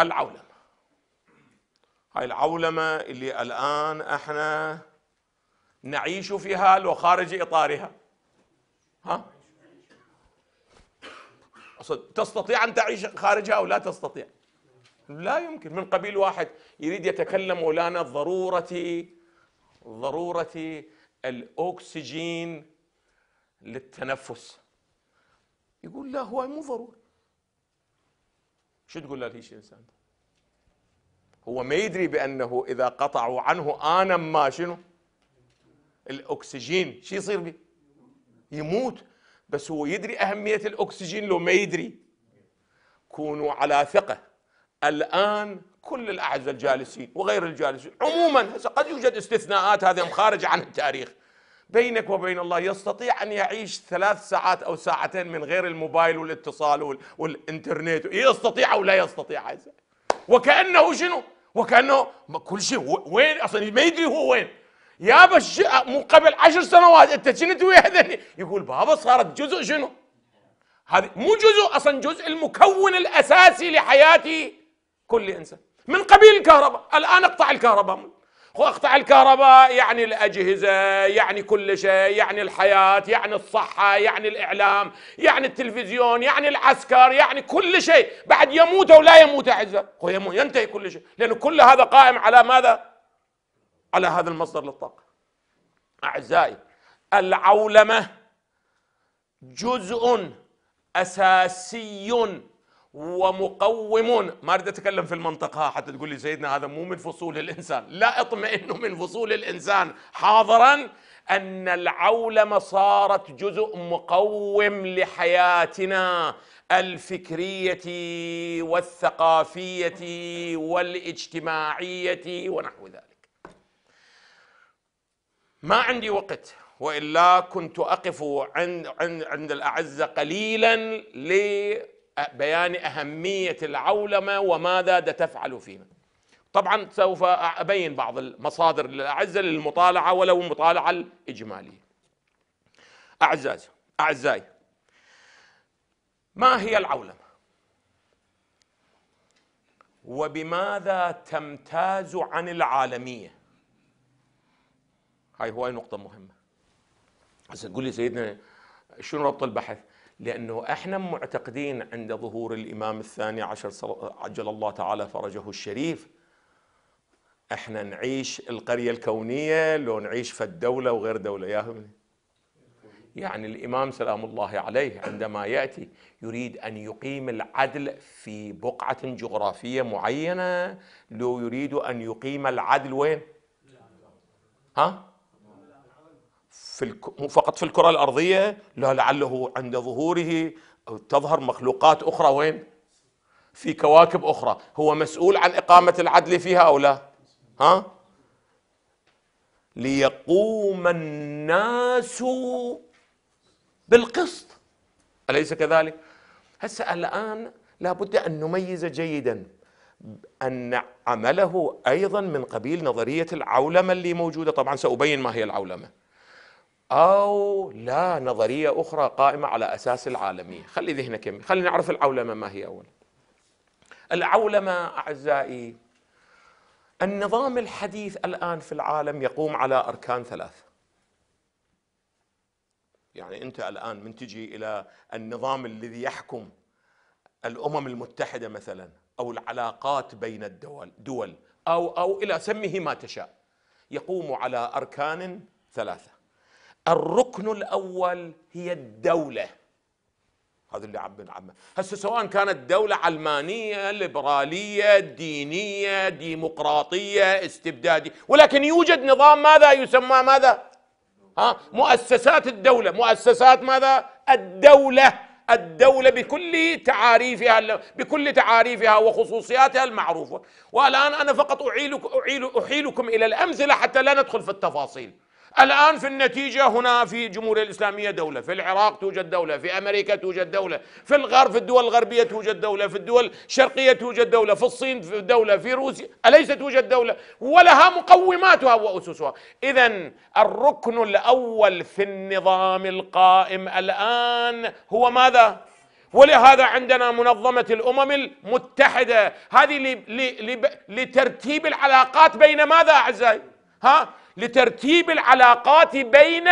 العولمة هاي العولمة اللي الآن احنا نعيش فيها لو خارج إطارها ها تستطيع أن تعيش خارجها أو لا تستطيع لا يمكن من قبيل واحد يريد يتكلم ولانا ضرورة ضرورة الأكسجين للتنفس يقول لا هو مو ضروري شو تقول له هيك انسان هو ما يدري بانه اذا قطعوا عنه انا ما شنو الاكسجين شو يصير به يموت بس هو يدري اهميه الاكسجين لو ما يدري كونوا على ثقه الان كل الاعزاء الجالسين وغير الجالسين عموما هسه قد يوجد استثناءات هذه خارج عن التاريخ بينك وبين الله يستطيع أن يعيش ثلاث ساعات أو ساعتين من غير الموبايل والاتصال والإنترنت يستطيع أو لا يستطيع وكأنه شنو وكأنه كل شيء وين أصلا ما يدري هو وين يا بش مو قبل عشر سنوات انت شنو تسوي هذني يقول بابا صارت جزء شنو هذه مو جزء اصلا جزء المكون الاساسي لحياه كل انسان من قبيل الكهرباء الان اقطع الكهرباء واقطع الكهرباء يعني الأجهزة يعني كل شيء يعني الحياة يعني الصحة يعني الإعلام يعني التلفزيون يعني العسكر يعني كل شيء بعد يموت أو لا يموت أعزة هو ينتهي كل شيء لأن كل هذا قائم على ماذا على هذا المصدر للطاقة أعزائي العولمة جزء أساسي ومقومون ما اريد اتكلم في المنطقه حتى تقول لي سيدنا هذا مو من فصول الانسان لا اطمئن من فصول الانسان حاضرا ان العولمه صارت جزء مقوم لحياتنا الفكريه والثقافيه والاجتماعيه ونحو ذلك ما عندي وقت والا كنت اقف عند عند, عند الاعزه قليلا لي بيان أهمية العولمة وماذا تفعل فينا طبعا سوف أبين بعض المصادر للأعزة للمطالعة ولو مطالعة الإجمالية أعزائي أعزائي ما هي العولمة وبماذا تمتاز عن العالمية هاي هواي نقطة مهمة هسه تقول لي سيدنا شنو ربط البحث لأنه احنا معتقدين عند ظهور الإمام الثاني عشر عجل الله تعالى فرجه الشريف احنا نعيش القرية الكونية لو نعيش في الدولة وغير دولة يا يعني الإمام سلام الله عليه عندما يأتي يريد أن يقيم العدل في بقعة جغرافية معينة لو يريد أن يقيم العدل وين؟ ها؟ في مو فقط في الكرة الأرضية لا لعله عند ظهوره تظهر مخلوقات أخرى وين في كواكب أخرى هو مسؤول عن إقامة العدل فيها أو لا ها ليقوم الناس بالقسط أليس كذلك هسه الآن لابد أن نميز جيدا أن عمله أيضا من قبيل نظرية العولمة اللي موجودة طبعا سأبين ما هي العولمة أو لا نظرية أخرى قائمة على أساس العالمية خلي ذهنك خلينا نعرف العولمة ما هي أولا العولمة أعزائي النظام الحديث الآن في العالم يقوم على أركان ثلاثة يعني أنت الآن من تجي إلى النظام الذي يحكم الأمم المتحدة مثلا أو العلاقات بين الدول دول أو أو إلى سمه ما تشاء يقوم على أركان ثلاثة الركن الاول هي الدوله هذا اللي عم عمه هسه سواء كانت دولة علمانية ليبرالية دينية ديمقراطية استبدادية ولكن يوجد نظام ماذا يسمى ماذا ها مؤسسات الدولة مؤسسات ماذا الدولة الدولة بكل تعاريفها بكل تعاريفها وخصوصياتها المعروفة والآن أنا فقط أعيلك أعيل أحيلكم إلى الأمثلة حتى لا ندخل في التفاصيل الآن في النتيجة هنا في الجمهورية الإسلامية دولة في العراق توجد دولة في أمريكا توجد دولة في الغرب في الدول الغربية توجد دولة في الدول الشرقية توجد دولة في الصين في دولة في روسيا أليس توجد دولة ولها مقوماتها وأسسها إذا الركن الأول في النظام القائم الآن هو ماذا؟ ولهذا عندنا منظمة الأمم المتحدة هذه لترتيب العلاقات بين ماذا أعزائي؟ ها؟ لترتيب العلاقات بين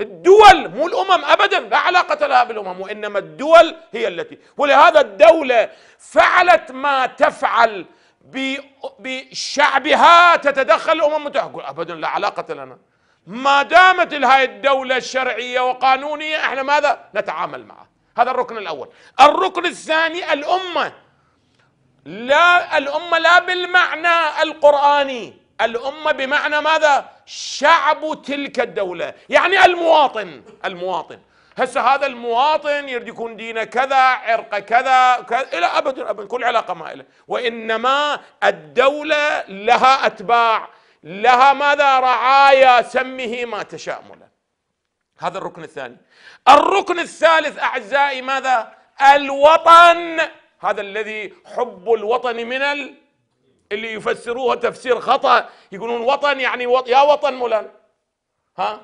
الدول مو الامم ابدا لا علاقه لها بالامم وانما الدول هي التي ولهذا الدوله فعلت ما تفعل بشعبها تتدخل الامم المتحده ابدا لا علاقه لنا ما دامت هاي الدولة الشرعيه وقانونية احنا ماذا نتعامل معها هذا الركن الأول الركن الثاني الأمة لا الأمة لا بالمعنى القرآني الأمة بمعنى ماذا؟ شعب تلك الدولة يعني المواطن المواطن هسه هذا المواطن يريد يكون دينه كذا عرقه كذا, كذا إلى أبد أبد كل علاقة ما إلى وإنما الدولة لها أتباع لها ماذا رعايا سمه ما تشاء ملا هذا الركن الثاني الركن الثالث أعزائي ماذا الوطن هذا الذي حب الوطن من ال اللي يفسروها تفسير خطا يقولون وطن يعني وط... يا وطن مولانا ها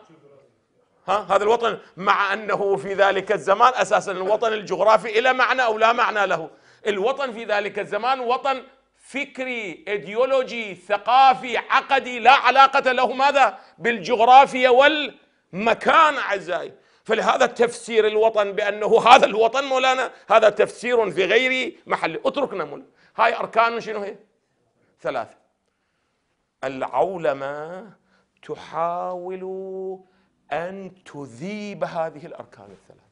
ها هذا الوطن مع انه في ذلك الزمان اساسا الوطن الجغرافي الى معنى او لا معنى له الوطن في ذلك الزمان وطن فكري ايديولوجي ثقافي عقدي لا علاقه له ماذا بالجغرافيا والمكان اعزائي فلهذا تفسير الوطن بانه هذا الوطن مولانا هذا تفسير في غير محله اتركنا مولانا هاي اركان شنو هي؟ ثلاثة العولمة تحاول أن تذيب هذه الأركان الثلاثة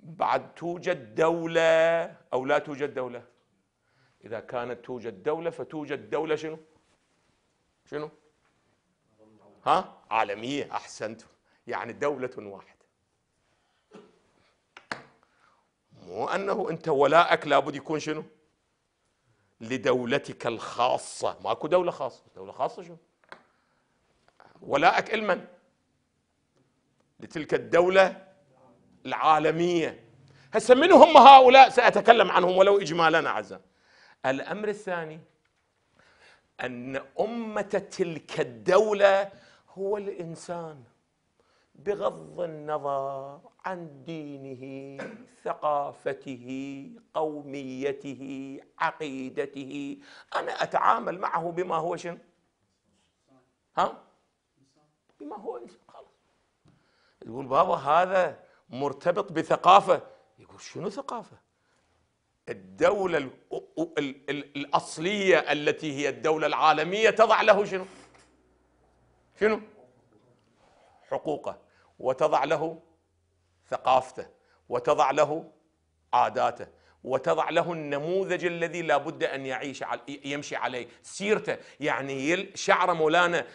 بعد توجد دولة أو لا توجد دولة إذا كانت توجد دولة فتوجد دولة شنو شنو ها عالمية أحسنت يعني دولة واحدة مو انه انت ولاءك لابد يكون شنو؟ لدولتك الخاصه، ماكو دوله خاصه، دوله خاصه شنو؟ ولاءك لمن؟ لتلك الدوله العالميه. هسه من هم هؤلاء؟ ساتكلم عنهم ولو اجمالا عزا. الامر الثاني ان امه تلك الدوله هو الانسان بغض النظر عن دينه ثقافته قوميته عقيدته انا اتعامل معه بما هو شنو ها بما هو انسان خلاص يقول بابا هذا مرتبط بثقافه يقول شنو ثقافه الدوله الاصليه التي هي الدوله العالميه تضع له شنو شنو حقوقه وتضع له ثقافته وتضع له عاداته وتضع له النموذج الذي لا بد أن يعيش يمشي عليه سيرته يعني شعر مولانا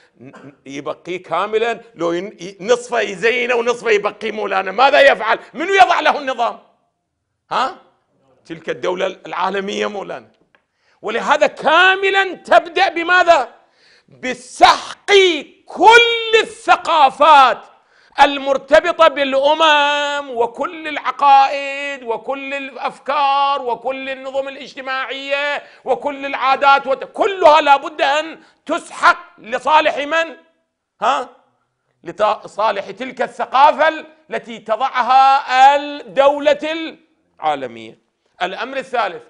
يبقيه كاملا لو نصفه يزينه ونصفه يبقي مولانا ماذا يفعل من يضع له النظام ها تلك الدولة العالمية مولانا ولهذا كاملا تبدأ بماذا بسحق كل الثقافات المرتبطه بالامم وكل العقائد وكل الافكار وكل النظم الاجتماعيه وكل العادات وت... كلها لابد ان تسحق لصالح من؟ ها؟ لصالح تلك الثقافه التي تضعها الدوله العالميه. الامر الثالث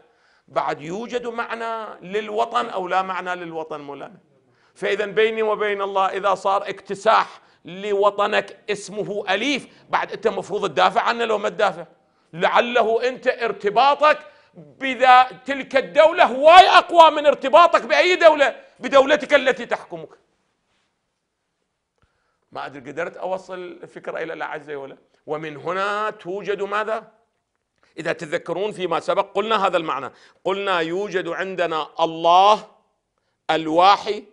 بعد يوجد معنى للوطن او لا معنى للوطن مولانا؟ فإذا بيني وبين الله إذا صار اكتساح لوطنك اسمه أليف بعد أنت مفروض تدافع عنه لو ما تدافع لعله أنت ارتباطك بذا تلك الدولة هواي أقوى من ارتباطك بأي دولة بدولتك التي تحكمك ما أدري قدرت أوصل الفكرة إلى الأعزة ولا ومن هنا توجد ماذا إذا تذكرون فيما سبق قلنا هذا المعنى قلنا يوجد عندنا الله الواحي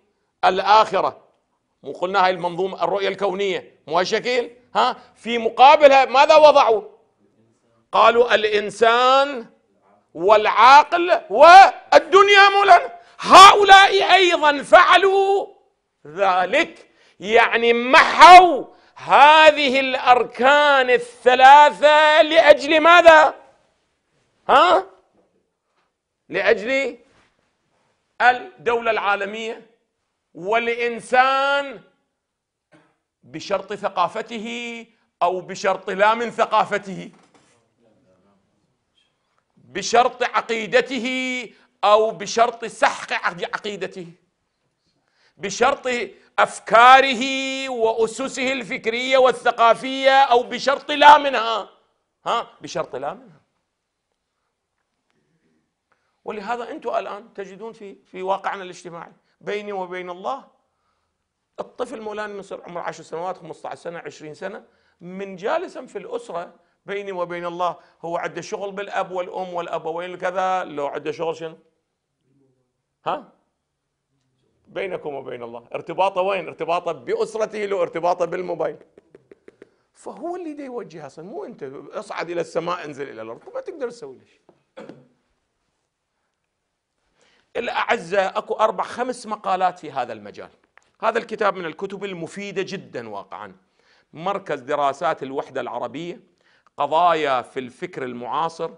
الاخره مو قلنا هاي المنظومه الرؤيه الكونيه مو هالشكل ها في مقابلها ماذا وضعوا قالوا الانسان والعاقل والدنيا مولا هؤلاء ايضا فعلوا ذلك يعني محوا هذه الاركان الثلاثه لاجل ماذا ها لاجل الدوله العالميه والإنسان بشرط ثقافته أو بشرط لا من ثقافته بشرط عقيدته أو بشرط سحق عقيدته بشرط أفكاره وأسسه الفكرية والثقافية أو بشرط لا منها ها بشرط لا منها ولهذا أنتم الآن تجدون في في واقعنا الاجتماعي بيني وبين الله الطفل مولانا يصير عمره 10 سنوات 15 سنه 20 سنه من جالسا في الاسره بيني وبين الله هو عنده شغل بالاب والام والابوين كذا لو عنده شغل شنو؟ ها؟ بينكم وبين الله ارتباطه وين؟ ارتباطه باسرته لو ارتباطه بالموبايل فهو اللي يوجهها اصلا مو انت اصعد الى السماء انزل الى الارض ما تقدر تسوي له شيء الأعزة أكو أربع خمس مقالات في هذا المجال هذا الكتاب من الكتب المفيدة جدا واقعا مركز دراسات الوحدة العربية قضايا في الفكر المعاصر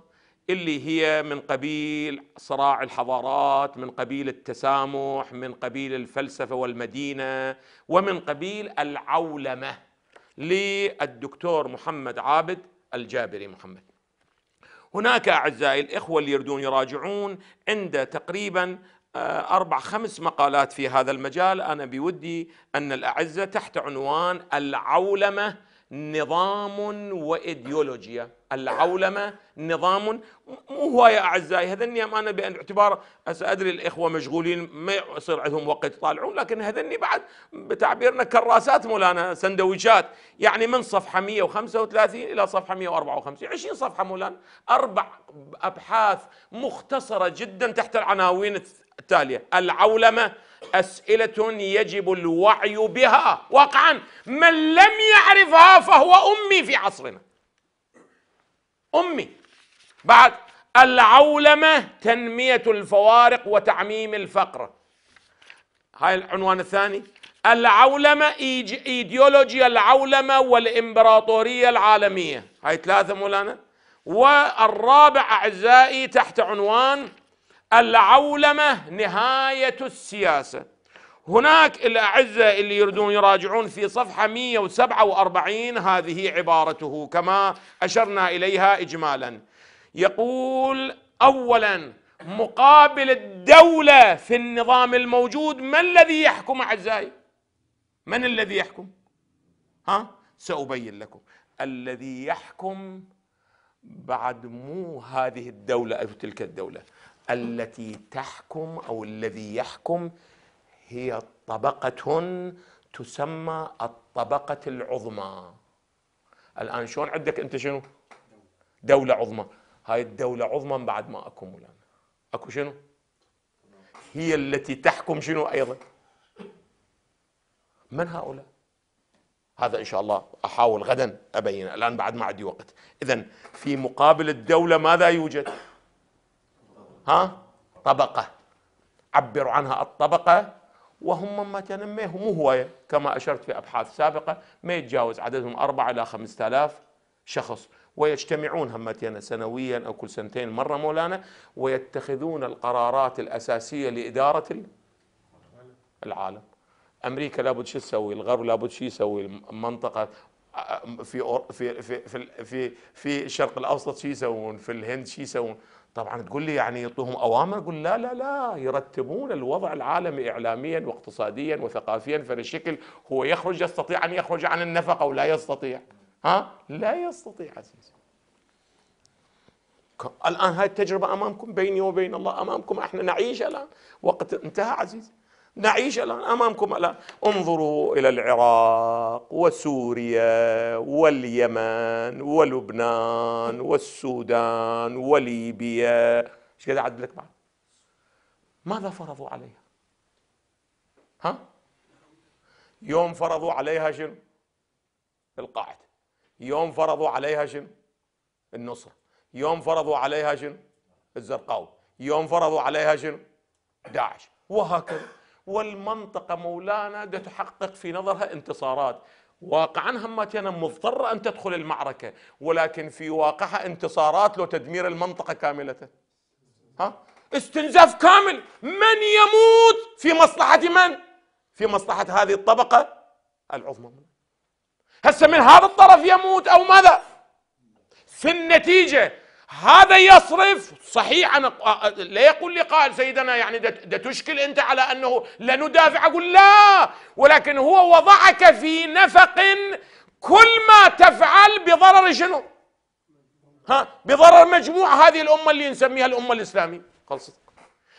اللي هي من قبيل صراع الحضارات من قبيل التسامح من قبيل الفلسفة والمدينة ومن قبيل العولمة للدكتور محمد عابد الجابري محمد هناك أعزائي الإخوة اللي يردون يراجعون عنده تقريبا آه، أربع خمس مقالات في هذا المجال أنا بودي أن الأعزة تحت عنوان العولمة نظام وايديولوجيا العولمه نظام مو هوايه اعزائي هذني امانه بان باعتبار ادري الاخوه مشغولين ما يصير عندهم وقت يطالعون لكن هذني بعد بتعبيرنا كراسات مولانا سندويشات يعني من صفحه 135 الى صفحه 154 20 صفحه مولانا اربع ابحاث مختصره جدا تحت العناوين التاليه العولمه اسئله يجب الوعي بها واقعا من لم يعرفها فهو امي في عصرنا امي بعد العولمه تنميه الفوارق وتعميم الفقر هاي العنوان الثاني العولمة ايديولوجيا العولمة والامبراطورية العالمية هاي ثلاثة مولانا والرابع أعزائي تحت عنوان العولمة نهاية السياسة هناك الأعزة اللي يريدون يراجعون في صفحة 147 هذه عبارته كما أشرنا إليها إجمالا يقول أولا مقابل الدولة في النظام الموجود ما الذي يحكم أعزائي من الذي يحكم ها سأبين لكم الذي يحكم بعد مو هذه الدولة أو تلك الدولة التي تحكم او الذي يحكم هي طبقه تسمى الطبقه العظمى الان شلون عندك انت شنو دوله عظمى هاي الدوله عظمى بعد ما اكو مولانا اكو شنو هي التي تحكم شنو ايضا من هؤلاء هذا ان شاء الله احاول غدا ابين الان بعد ما عندي وقت اذا في مقابل الدوله ماذا يوجد ها طبقة عبروا عنها الطبقة وهم ما تنميهم هواية كما أشرت في أبحاث سابقة ما يتجاوز عددهم أربعة إلى خمسة آلاف شخص ويجتمعون همتين سنويا أو كل سنتين مرة مولانا ويتخذون القرارات الأساسية لإدارة العالم أمريكا لابد شو تسوي الغرب لابد شو يسوي المنطقة في في في في في الشرق الاوسط شو يسوون في الهند شو يسوون طبعا تقول لي يعني يعطوهم اوامر اقول لا لا لا يرتبون الوضع العالمي اعلاميا واقتصاديا وثقافيا الشكل هو يخرج يستطيع ان يخرج عن النفقه ولا يستطيع ها لا يستطيع عزيزي الان هاي التجربه امامكم بيني وبين الله امامكم احنا نعيش الان وقت انتهى عزيزي نعيش الآن أمامكم الآن انظروا إلى العراق وسوريا واليمن ولبنان والسودان وليبيا ايش قاعد لك بعد ماذا فرضوا عليها ها يوم فرضوا عليها شنو القاعدة يوم فرضوا عليها شنو النصرة يوم فرضوا عليها شنو الزرقاوي يوم فرضوا عليها شنو داعش وهكذا والمنطقة مولانا ده تحقق في نظرها انتصارات واقعا همتنا مضطرة أن تدخل المعركة ولكن في واقعها انتصارات لو تدمير المنطقة كاملة ها استنزاف كامل من يموت في مصلحة من؟ في مصلحة هذه الطبقة العظمى هسه من هذا الطرف يموت أو ماذا؟ في النتيجة هذا يصرف صحيح أنا لا يقول لي قائل سيدنا يعني ده تشكل أنت على أنه لندافع ندافع أقول لا ولكن هو وضعك في نفق كل ما تفعل بضرر شنو ها بضرر مجموع هذه الأمة اللي نسميها الأمة الإسلامية خلصت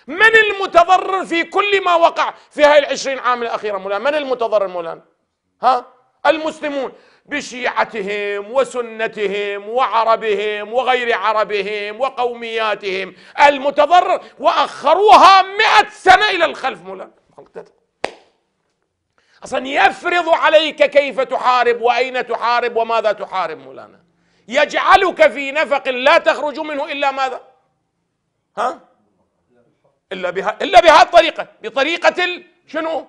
من المتضرر في كل ما وقع في هاي العشرين عام الأخيرة مولانا من المتضرر مولانا ها المسلمون بشيعتهم وسنتهم وعربهم وغير عربهم وقومياتهم المتضرر وأخروها مئة سنة إلى الخلف مولانا أصلا يفرض عليك كيف تحارب وأين تحارب وماذا تحارب مولانا يجعلك في نفق لا تخرج منه إلا ماذا ها إلا بها إلا بهذه الطريقة بطريقة شنو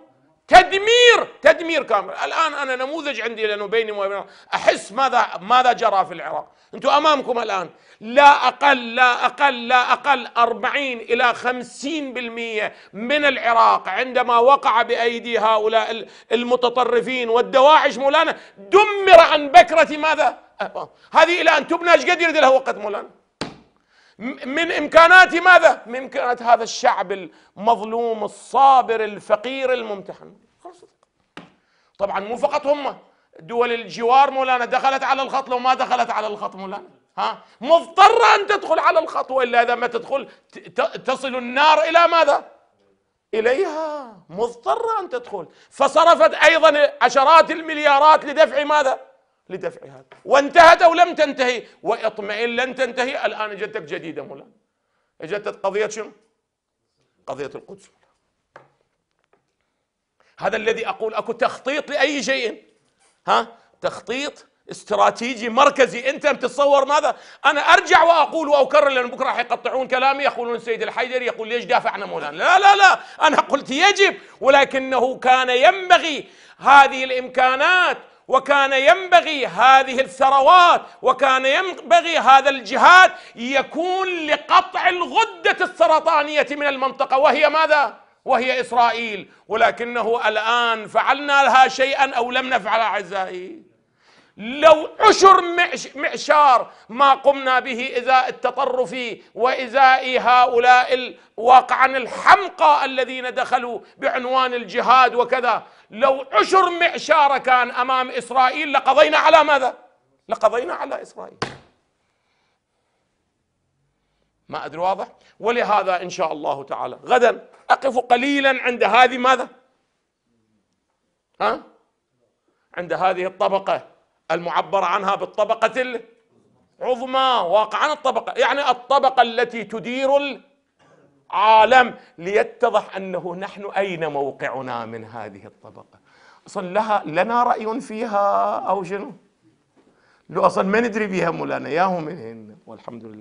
تدمير تدمير كامل الان انا نموذج عندي لانه بيني وبين احس ماذا ماذا جرى في العراق انتم امامكم الان لا اقل لا اقل لا اقل 40 الى 50% من العراق عندما وقع بايدي هؤلاء المتطرفين والدواعش مولانا دمر عن بكره ماذا أه، هذه الى ان تبنى ايش قد يريد لها وقت مولانا من إمكانات ماذا؟ من إمكانات هذا الشعب المظلوم الصابر الفقير الممتحن طبعا مو فقط هم دول الجوار مولانا دخلت على الخط لو ما دخلت على الخط مولانا ها مضطرة أن تدخل على الخط وإلا إذا ما تدخل تصل النار إلى ماذا؟ إليها مضطرة أن تدخل فصرفت أيضا عشرات المليارات لدفع ماذا؟ لدفع هذا وانتهت أو لم تنتهي واطمئن لن تنتهي الآن اجتك جديدة مولانا اجتك قضية شنو قضية القدس هذا الذي أقول أكو تخطيط لأي شيء ها تخطيط استراتيجي مركزي انت بتتصور ماذا انا ارجع واقول واكرر لان بكره راح يقطعون كلامي يقولون السيد الحيدري يقول ليش دافعنا مولانا لا لا لا انا قلت يجب ولكنه كان ينبغي هذه الامكانات وكان ينبغي هذه الثروات وكان ينبغي هذا الجهاد يكون لقطع الغدة السرطانية من المنطقة وهي ماذا؟ وهي إسرائيل ولكنه الآن فعلنا لها شيئا أو لم نفعل أعزائي لو عشر معشار ما قمنا به إزاء التطرف وإزاء هؤلاء واقعا الحمقى الذين دخلوا بعنوان الجهاد وكذا لو عشر معشار كان أمام إسرائيل لقضينا على ماذا؟ لقضينا على إسرائيل ما أدري واضح؟ ولهذا إن شاء الله تعالى غدا أقف قليلا عند هذه ماذا؟ ها؟ عند هذه الطبقة المعبر عنها بالطبقة العظمى واقعا الطبقة يعني الطبقة التي تدير العالم ليتضح أنه نحن أين موقعنا من هذه الطبقة أصلا لها لنا رأي فيها أو شنو لو أصلا ما ندري بها مولانا ياهم منهن والحمد لله